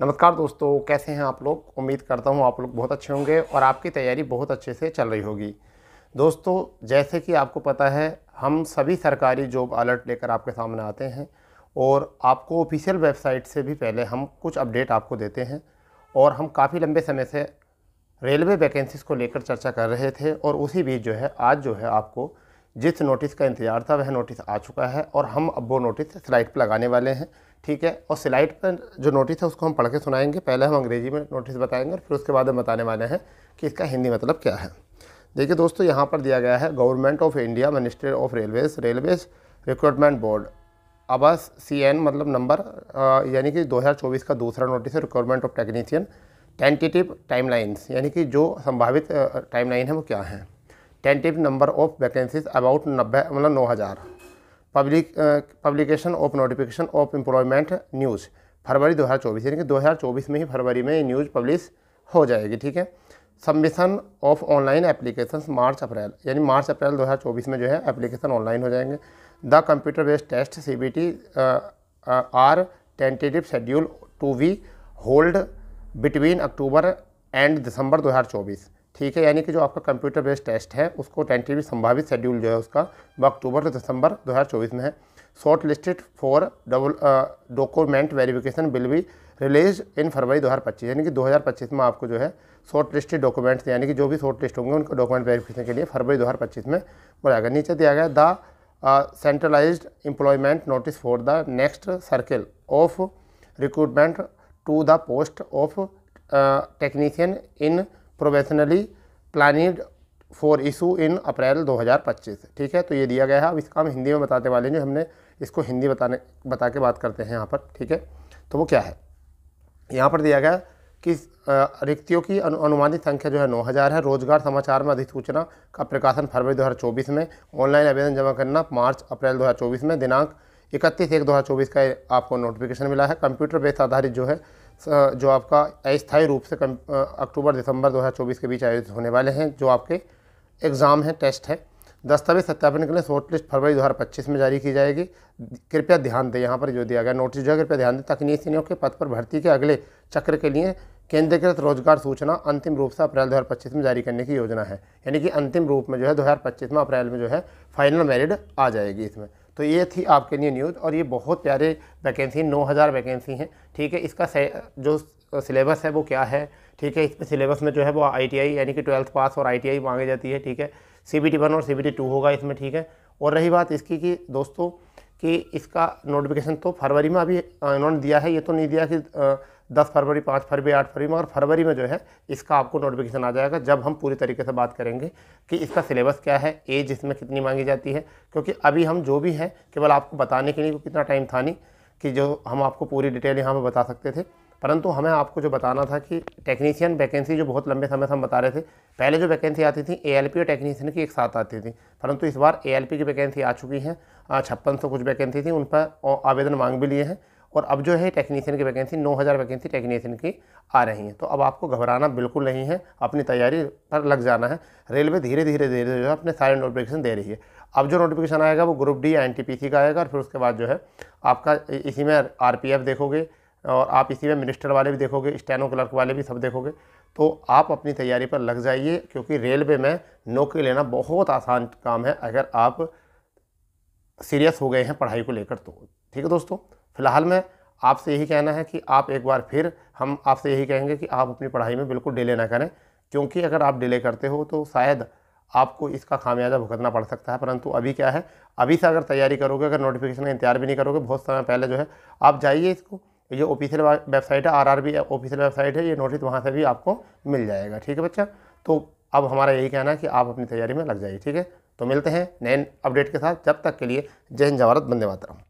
नमस्कार दोस्तों कैसे हैं आप लोग उम्मीद करता हूं आप लोग बहुत अच्छे होंगे और आपकी तैयारी बहुत अच्छे से चल रही होगी दोस्तों जैसे कि आपको पता है हम सभी सरकारी जॉब अलर्ट लेकर आपके सामने आते हैं और आपको ऑफिशियल वेबसाइट से भी पहले हम कुछ अपडेट आपको देते हैं और हम काफ़ी लंबे समय से रेलवे वैकेंसीज़ को लेकर चर्चा कर रहे थे और उसी बीच जो है आज जो है आपको जिस नोटिस का इंतज़ार था वह नोटिस आ चुका है और हम अब वो नोटिस स्लाइड पर लगाने वाले हैं ठीक है और स्लाइड पर जो नोटिस है उसको हम पढ़ के सुनाएंगे पहले हम अंग्रेजी में नोटिस बताएंगे और फिर उसके बाद हम बताने वाले हैं कि इसका हिंदी मतलब क्या है देखिए दोस्तों यहाँ पर दिया गया है government of India ministry of railways railways recruitment board आवास सी एन मतलब नंबर यानी कि 2024 का दूसरा नोटिस है requirement of technician tentative timelines यानी कि जो संभावित टाइमलाइन है वो क्या है tentative number of vacancies about नब्बे मतलब नौ हज़ार public publication of notification of employment news February 2024 यानी कि चौबीस में ही फरवरी में ये न्यूज़ पब्लिश हो जाएगी ठीक है submission of online application March April यानी मार्च अप्रैल 2024 में जो है एप्लीकेशन ऑनलाइन हो जाएंगे the computer based test C B T are tentative schedule to be hold between October and December चौबीस ठीक है यानी कि जो आपका कंप्यूटर बेस्ड टेस्ट है उसको टेंटेटिव संभावित शेड्यूल जो है उसका वो अक्टूबर से दिसंबर 2024 में है short listed for double document verification will भी रिलीज इन फरवरी 2025 यानी कि 2025 में आपको जो है शॉर्ट लिस्टेड डॉक्यूमेंट्स यानी कि जो भी शॉर्ट लिस्ट होंगे उनके डॉक्यूमेंट वेरीफिकेशन के लिए फरवरी पच्चीस में बुलाएगा नीचे दिया गया the centralized employment notice for the next circle of recruitment to the post of technician in provisionally planned for issue in April 2025 ठीक है तो ये दिया गया है अब इसका हम हिंदी में बताते वाले हैं जो हमने इसको हिंदी बताने बता के बात करते हैं यहाँ पर ठीक है तो वो क्या है यहाँ पर दिया गया कि रिक्तियों की अनु, अनुमानित संख्या जो है 9000 है रोजगार समाचार में अधिसूचना का प्रकाशन फरवरी 2024 में ऑनलाइन आवेदन जमा करना मार्च अप्रैल 2024 में दिनांक इकतीस एक 2024 का आपको नोटिफिकेशन मिला है कंप्यूटर बेस आधारित जो है जो आपका अस्थायी रूप से अक्टूबर दिसंबर 2024 के बीच आयोजित होने वाले हैं जो आपके एग्ज़ाम हैं टेस्ट है दस्तावेज सत्यापन के लिए शॉर्ट लिस्ट फरवरी 2025 में जारी की जाएगी कृपया ध्यान दें यहाँ पर जो दिया गया नोटिस जो है कृपया ध्यान दें तकनीकी सीनियों के पद पर भर्ती के अगले चक्र के लिए केंद्रीकृत रोजगार सूचना अंतिम रूप से अप्रैल 2025 में जारी करने की योजना है यानी कि अंतिम रूप में जो है 2025 में अप्रैल में जो है फाइनल मेरिड आ जाएगी इसमें तो ये थी आपके लिए न्यूज़ और ये बहुत प्यारे वैकेंसी नौ हज़ार वैकेंसी हैं ठीक है इसका जो सिलेबस है वो क्या है ठीक है इसमें सिलेबस में जो है वो आईटीआई यानी कि ट्वेल्थ पास और आईटीआई मांगी जाती है ठीक है सी बी वन और सी बी टू होगा इसमें ठीक है और रही बात इसकी कि दोस्तों कि इसका नोटिफिकेशन तो फरवरी में अभी इन्होंने दिया है ये तो नहीं दिया कि दस फरवरी पाँच फरवरी आठ फरवरी मगर फरवरी में जो है इसका आपको नोटिफिकेशन आ जाएगा जब हम पूरी तरीके से बात करेंगे कि इसका सिलेबस क्या है एज इसमें कितनी मांगी जाती है क्योंकि अभी हम जो भी हैं केवल आपको बताने के लिए कितना टाइम था नहीं कि जो हम आपको पूरी डिटेल यहाँ पर बता सकते थे परंतु हमें आपको जो बताना था कि टेक्नीशियन वैकेंसी जो बहुत लंबे समय से हम बता रहे थे पहले जो वैकेंसी आती थी एएलपी और टेक्नीशियन की एक साथ आती थी परंतु इस बार एएलपी की वैकेंसी आ चुकी है छप्पन सौ कुछ वैकेंसी थी उन पर आवेदन मांग भी लिए हैं और अब जो है टेक्नीशियन की वैकेंसी 9000 वैकेंसी टेक्नीशियन की आ रही हैं तो अब आपको घबराना बिल्कुल नहीं है अपनी तैयारी पर लग जाना है रेलवे धीरे धीरे धीरे जो है अपने सारे नोटिफिकेशन दे रही है अब जो नोटिफिकेशन आएगा वो ग्रुप डी एन का आएगा और फिर उसके बाद जो है आपका इसी में आर देखोगे और आप इसी में मिनिस्टर वाले भी देखोगे स्टैनो क्लर्क वाले भी सब देखोगे तो आप अपनी तैयारी पर लग जाइए क्योंकि रेलवे में नौकरी लेना बहुत आसान काम है अगर आप सीरियस हो गए हैं पढ़ाई को लेकर तो ठीक है दोस्तों फ़िलहाल में आपसे यही कहना है कि आप एक बार फिर हम आपसे यही कहेंगे कि आप अपनी पढ़ाई में बिल्कुल डिले ना करें क्योंकि अगर आप डिले करते हो तो शायद आपको इसका खामियाजा भुगतना पड़ सकता है परंतु अभी क्या है अभी से अगर तैयारी करोगे अगर नोटिफिकेशन का इंतजार भी नहीं करोगे बहुत समय पहले जो है आप जाइए इसको ये ऑफिशियल वेबसाइट है R R B official website है ये नोटिस वहाँ से भी आपको मिल जाएगा ठीक है बच्चा तो अब हमारा यही कहना है कि आप अपनी तैयारी में लग जाइए ठीक है तो मिलते हैं नए अपडेट के साथ जब तक के लिए जय हिंद जवारत बंदे मातरम